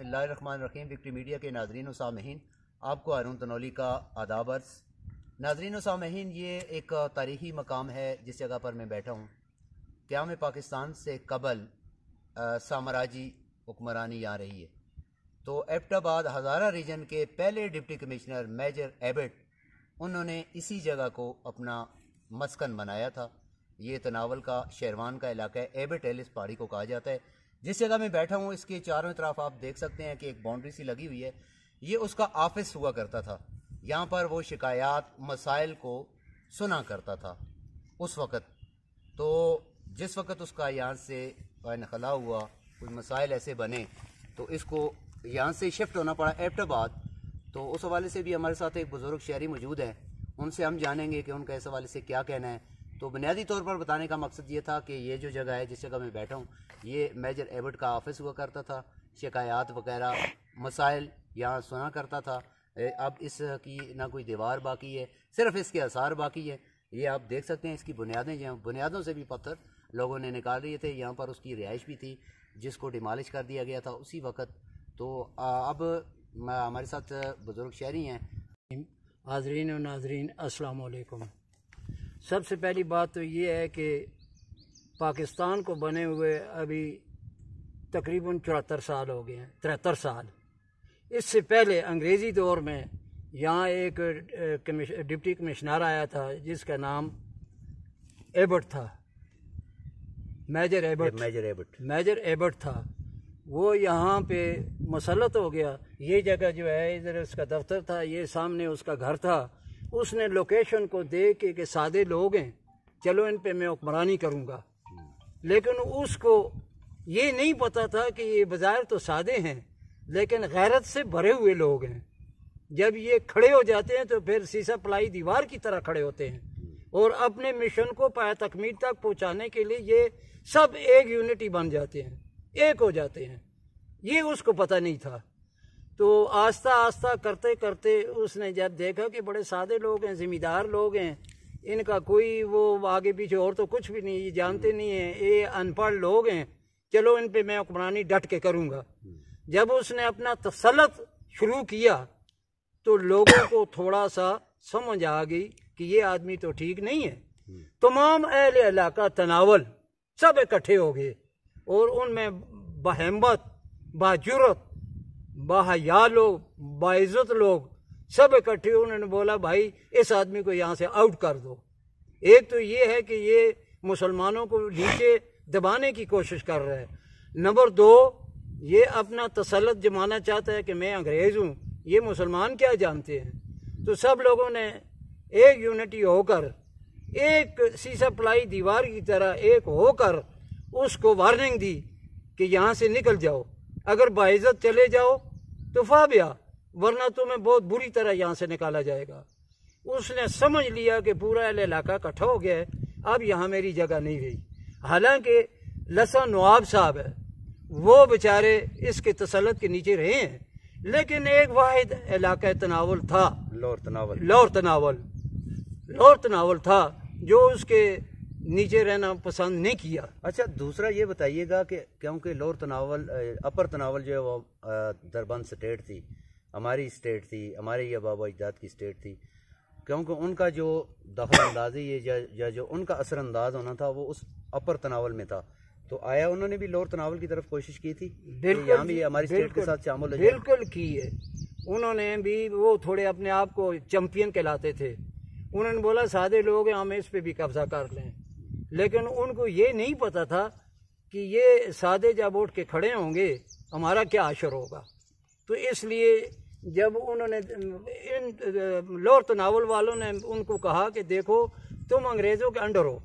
रखीम victory media के नाजरन सामहीन आपको अरुण तनौली का आदाबर्स नाजरन साम ये एक तारीखी मकाम है जिस जगह पर मैं बैठा हूँ क्या मैं पाकिस्तान से कबल साम्राजी हुक्मरानी आ रही है तो एबटाबाद हज़ारा रीजन के पहले डिप्टी कमिश्नर मेजर एबट उन्होंने इसी जगह को अपना मस्कन बनाया था ये तनावल का शेरवान का इलाका है एबट एलिस पहाड़ी को कहा जाता है जिस जगह मैं बैठा हूँ इसके चारों तरफ आप देख सकते हैं कि एक बाउंड्री सी लगी हुई है ये उसका ऑफिस हुआ करता था यहाँ पर वो शिकायत मसाइल को सुना करता था उस वक़्त तो जिस वक़्त उसका यहाँ से इनखला हुआ कुछ मसाइल ऐसे बने तो इसको यहाँ से शिफ्ट होना पड़ा एबटाबाद तो उस हवाले से भी हमारे साथ एक बुज़ुर्ग शहरी मौजूद हैं उनसे हम जानेंगे कि उनका इस हवाले से क्या कहना है तो बुनियादी तौर पर बताने का मकसद ये था कि ये जो जगह है जिस जगह मैं बैठा हूँ ये मेजर एबर्ट का ऑफिस हुआ करता था शिकायत वगैरह मसाइल यहाँ सुना करता था अब इसकी ना कोई दीवार बाकी है सिर्फ इसके आसार बाकी है ये आप देख सकते हैं इसकी बुनियादें जो बुनियादों से भी पत्थर लोगों ने निकाल लिए थे यहाँ पर उसकी रिहाइश भी थी जिसको डिमालिश कर दिया गया था उसी वक्त तो अब हमारे साथ बुज़ुर्ग शहरी हैं हाजरीन और नाजरीन असलकुम सबसे पहली बात तो ये है कि पाकिस्तान को बने हुए अभी तकरीबन चौहत्तर साल हो गए हैं तिहत्तर साल इससे पहले अंग्रेज़ी दौर में यहाँ एक डिप्टी कमिश्नर आया था जिसका नाम एबट था major Abbott major Abbott major Ebert था वो यहाँ पे मसलत हो गया ये जगह जो है इधर उसका दफ्तर था ये सामने उसका घर था उसने लोकेशन को देख के कि सादे लोग हैं चलो इन पे मैं हुक्मरानी करूँगा लेकिन उसको ये नहीं पता था कि ये बाज़ार तो सादे हैं लेकिन गैरत से भरे हुए लोग हैं जब ये खड़े हो जाते हैं तो फिर सीसा पलाई दीवार की तरह खड़े होते हैं और अपने मिशन को पाया तकमीर तक पहुंचाने के लिए ये सब एक यूनिटी बन जाते हैं एक हो जाते हैं ये उसको पता नहीं था तो आस्ता आस्ता करते करते उसने जब देखा कि बड़े सादे लोग हैं जिम्मेदार लोग हैं इनका कोई वो आगे पीछे और तो कुछ भी नहीं ये जानते नहीं हैं ये अनपढ़ लोग हैं चलो इन पे मैं हुक्मरानी डट के करूँगा जब उसने अपना तसलत शुरू किया तो लोगों को थोड़ा सा समझ आ गई कि ये आदमी तो ठीक नहीं है तमाम अहल इलाका तनावल सब इकट्ठे हो गए और उनमें बहमत बाजुरत बाहया लोग बाइज़त लोग सब इकट्ठे उन्होंने बोला भाई इस आदमी को यहाँ से आउट कर दो एक तो ये है कि ये मुसलमानों को नीचे दबाने की कोशिश कर रहा है नंबर दो ये अपना तसलत जमाना चाहता है कि मैं अंग्रेज़ हूँ ये मुसलमान क्या जानते हैं तो सब लोगों ने एक यूनिटी होकर एक सीसा प्लाई दीवार की तरह एक होकर उसको वार्निंग दी कि यहाँ से निकल जाओ अगर बाइज़त चले जाओ तो फाबिया वरना तुम्हें बहुत बुरी तरह यहाँ से निकाला जाएगा उसने समझ लिया कि पूरा इलाका इकट्ठा हो गया है अब यहाँ मेरी जगह नहीं रही हालांकि लसा नवाब साहब है वो बेचारे इसके तसलत के नीचे रहे हैं लेकिन एक वाहिद इलाका तनावल था लोर तनावल लोर तनावल लोर तनावल था जो उसके नीचे रहना पसंद नहीं किया अच्छा दूसरा ये बताइएगा कि क्योंकि लोअर तनावल अपर तनावल जो है वो दरबंद स्टेट थी हमारी स्टेट थी हमारे ही बाबा अजदाद की स्टेट थी क्योंकि उनका जो दखल अंदाजी या, या जो उनका असर अंदाज होना था वो उस अपर तनावल में था तो आया उन्होंने भी लोअर तनावल की तरफ कोशिश की थी यहाँ भी हमारी स्टेट के साथ शामिल बिल्कुल की है उन्होंने भी वो थोड़े अपने आप को चम्पियन कहलाते थे उन्होंने बोला सादे लोग हम इस पर भी कब्जा कर लें लेकिन उनको ये नहीं पता था कि ये सादे जब उठ के खड़े होंगे हमारा क्या अशर होगा तो इसलिए जब उन्होंने इन लोअर तनावल वालों ने उनको कहा कि देखो तुम अंग्रेज़ों के अंडर हो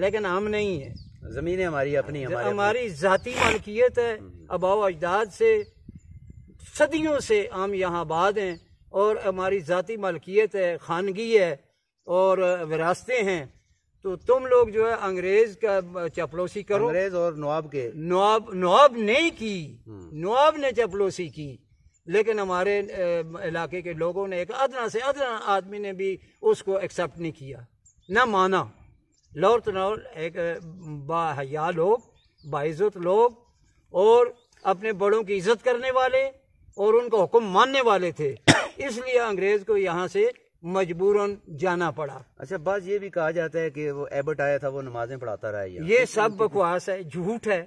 लेकिन हम नहीं है ज़मीनें हमारी अपनी हमारी, हमारी ज़ाती मलकियत है अबाव अजदाद से सदियों से हम यहाँ आबाद हैं और हमारी ज़ाती मालकियत है खानगी है और विरासतें हैं तो तुम लोग जो है अंग्रेज का चपलोसी करो अंग्रेज और नवाब के नवाब नवाब नहीं की हम्म। नवाब ने चपलोसी की लेकिन हमारे इलाके के लोगों ने एक अदना से अदना आदमी ने भी उसको एक्सेप्ट नहीं किया न माना लौर तनौर तो एक बाहया लोग बाइज़त लोग और अपने बड़ों की इज्जत करने वाले और उनका हुक्म मानने वाले थे इसलिए अंग्रेज़ को यहाँ से मजबूरन जाना पड़ा अच्छा बस ये भी कहा जाता है कि वो एबट आया था वो नमाजें पढ़ाता रहा ये सब बकवास है झूठ है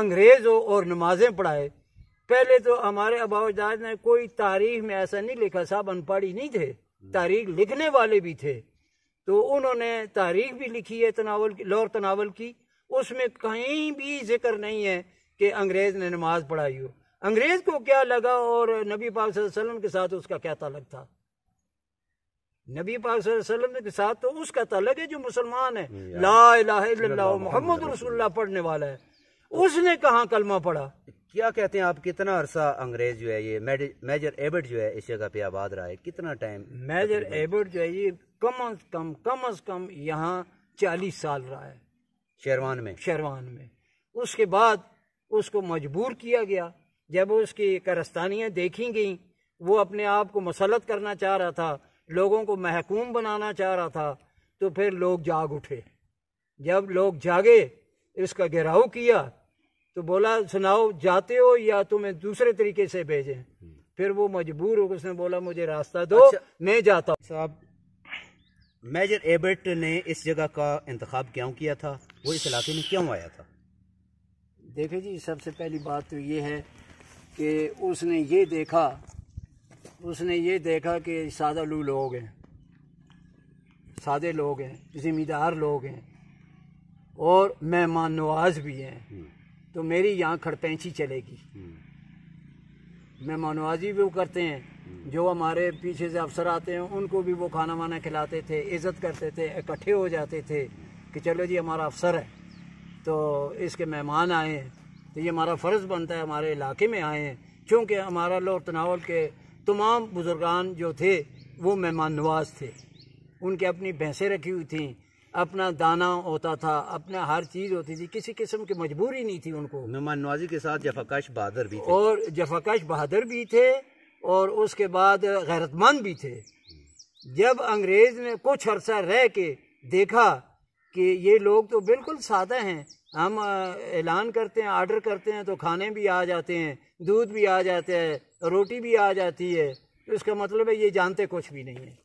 अंग्रेज हो और नमाजें पढ़ाए पहले तो हमारे अबाजाज ने कोई तारीख में ऐसा नहीं लिखा साहब अनपढ़ ही नहीं थे तारीख लिखने वाले भी थे तो उन्होंने तारीख भी लिखी है तनावल की लौर तनावल की उसमें कहीं भी जिक्र नहीं है कि अंग्रेज ने नमाज पढ़ाई हो अंग्रेज को क्या लगा और नबी पाक वसल्लम के साथ उसका क्या ताल्लक था नबी पाकलम के साथ तो उसका तलग है जो मुसलमान है ला मोहम्मद रसुल्ला पढ़ने वाला है उसने कहा कलमा पढ़ा क्या कहते हैं आप कितना अरसा अंग्रेज जो है ये मेजर एबर्ट जो है इस जगह पे आबाद रहा है कितना टाइम मेजर एबर्ट जो है ये कम अज कम कम अज कम यहाँ चालीस साल रहा है शेरवान में शेरवान में उसके बाद उसको मजबूर किया गया जब उसकी करस्तानियाँ देखी गई वो अपने आप को मसलत करना चाह रहा था लोगों को महकूम बनाना चाह रहा था तो फिर लोग जाग उठे जब लोग जागे इसका घेराव किया तो बोला सुनाओ जाते हो या तुम्हें दूसरे तरीके से भेजे फिर वो मजबूर हो उसने बोला मुझे रास्ता दो अच्छा, मैं जाता हूँ साहब मेजर एबर्ट ने इस जगह का इंतखब क्यों किया था वो इस इलाके में क्यों आया था देखिए जी सबसे पहली बात तो ये है कि उसने ये देखा उसने ये देखा कि सादा लू लोग हैं सादे लोग हैं ज़िम्मेदार लोग हैं और मेहमान नवाज भी हैं हम्म। तो मेरी यहाँ खड़पैंची चलेगी हम्म। मेहमान नवाजी भी वो करते हैं हम्म। जो हमारे पीछे से अफसर आते हैं उनको भी वो खाना वाना खिलाते थे इज़्ज़त करते थे इकट्ठे हो जाते थे कि चलो जी हमारा अफसर है तो इसके मेहमान आए हैं तो ये हमारा फ़र्ज़ बनता है हमारे इलाके में आए हैं क्योंकि हमारा लोग तनावल के तमाम बुजुर्गान जो थे वो मेहमान नवाज थे उनके अपनी भैंसें रखी हुई थी अपना दाना होता था अपना हर चीज़ होती थी किसी किस्म की मजबूरी नहीं थी उनको मेहमान नवाजी के साथ जफाकश बहादुर भी थे और जफाकश बहादुर भी थे और उसके बाद गैरतमंद भी थे जब अंग्रेज़ ने कुछ अरसा रह के देखा कि ये लोग तो बिल्कुल सादा हैं हम ऐलान करते हैं ऑर्डर करते हैं तो खाने भी आ जाते हैं दूध भी आ जाता है रोटी भी आ जाती है तो इसका मतलब है ये जानते कुछ भी नहीं है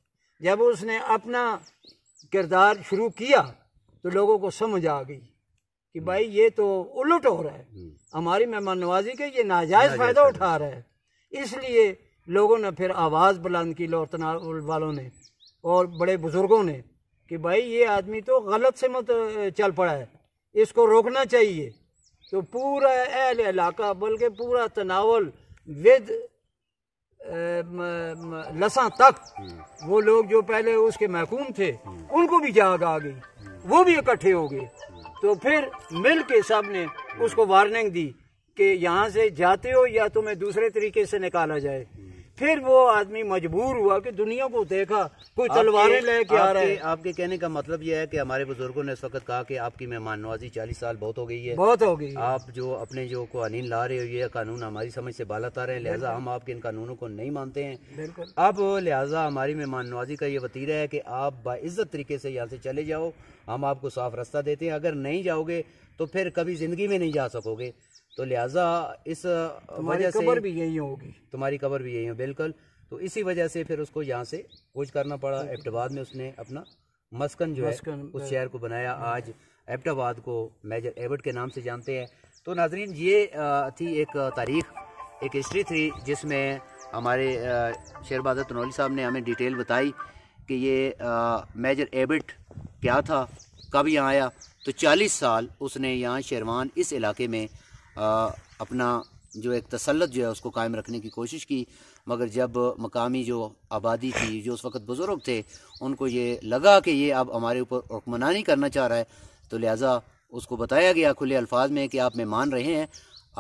जब उसने अपना किरदार शुरू किया तो लोगों को समझ आ गई कि भाई ये तो उलट हो रहा है हम्म। हमारी मेहमान नवाजी के ये नाजायज़ फ़ायदा उठा रहा है इसलिए लोगों ने फिर आवाज़ बुलंद की लौटना वालों ने और बड़े बुज़ुर्गों ने कि भाई ये आदमी तो गलत से मत चल पड़ा है इसको रोकना चाहिए तो पूरा अहल इलाका बल्कि पूरा तनावल विद लसा तक वो लोग जो पहले उसके महकूम थे उनको भी जाग आ गई वो भी इकट्ठे हो गए तो फिर मिल के सब ने उसको वार्निंग दी कि यहाँ से जाते हो या तुम्हें दूसरे तरीके से निकाला जाए फिर वो आदमी मजबूर हुआ कि दुनिया को देखा कोई तलवारें लेके आ रहा है आपके कहने का मतलब ये है कि हमारे बुजुर्गों ने इस वक्त कहा कि आपकी मेहमान नवाजी चालीस साल बहुत हो गई है बहुत हो गई आप जो अपने जो कानून ला रहे हो ये कानून हमारी समझ से आ रहे हैं लिहाजा हम आपके इन कानूनों को नहीं मानते हैं अब लिहाजा हमारी मेहमान नवाजी का ये वतीरा है कि आप बाइज्जत तरीके से यहाँ से चले जाओ हम आपको साफ रास्ता देते हैं अगर नहीं जाओगे तो फिर कभी जिंदगी में नहीं जा सकोगे तो लिहाजा इस वजह से कबर भी यही होगी तुम्हारी कबर भी यही हो बिल्कुल तो इसी वजह से फिर उसको यहाँ से कुछ करना पड़ा एबटाबाद में उसने अपना मस्कन जो मस्कन, है उस शहर को बनाया आज एबटाबाद को मेजर एबट के नाम से जानते हैं तो नाजरीन ये थी एक तारीख एक हिस्ट्री थी जिसमें हमारे शेरबाजा तनौली साहब ने हमें डिटेल बताई कि ये मेजर एबट क्या था कब यहाँ आया तो 40 साल उसने यहाँ शेरवान इस इलाके में अपना जो एक तसलत जो है उसको कायम रखने की कोशिश की मगर जब मकामी जो आबादी थी जो उस वक्त बुज़ुर्ग थे उनको ये लगा कि ये अब हमारे ऊपर हुक्मरानी करना चाह रहा है तो लिहाजा उसको बताया गया खुले अल्फाज में कि आप मेहमान रहे हैं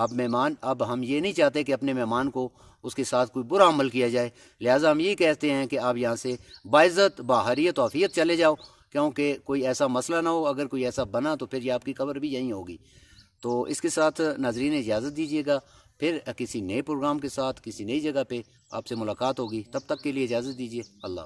आप मेहमान अब हम ये नहीं चाहते कि अपने मेहमान को उसके साथ कोई बुरा अमल किया जाए लिहाजा हम ये कहते हैं कि आप यहाँ से बाज़त बाहरीत औफियत चले जाओ क्योंकि कोई ऐसा मसला ना हो अगर कोई ऐसा बना तो फिर ये आपकी खबर भी यहीं होगी तो इसके साथ नाजरीन इजाज़त दीजिएगा फिर किसी नए प्रोग्राम के साथ किसी नई जगह पे आपसे मुलाकात होगी तब तक के लिए इजाज़त दीजिए अल्लाह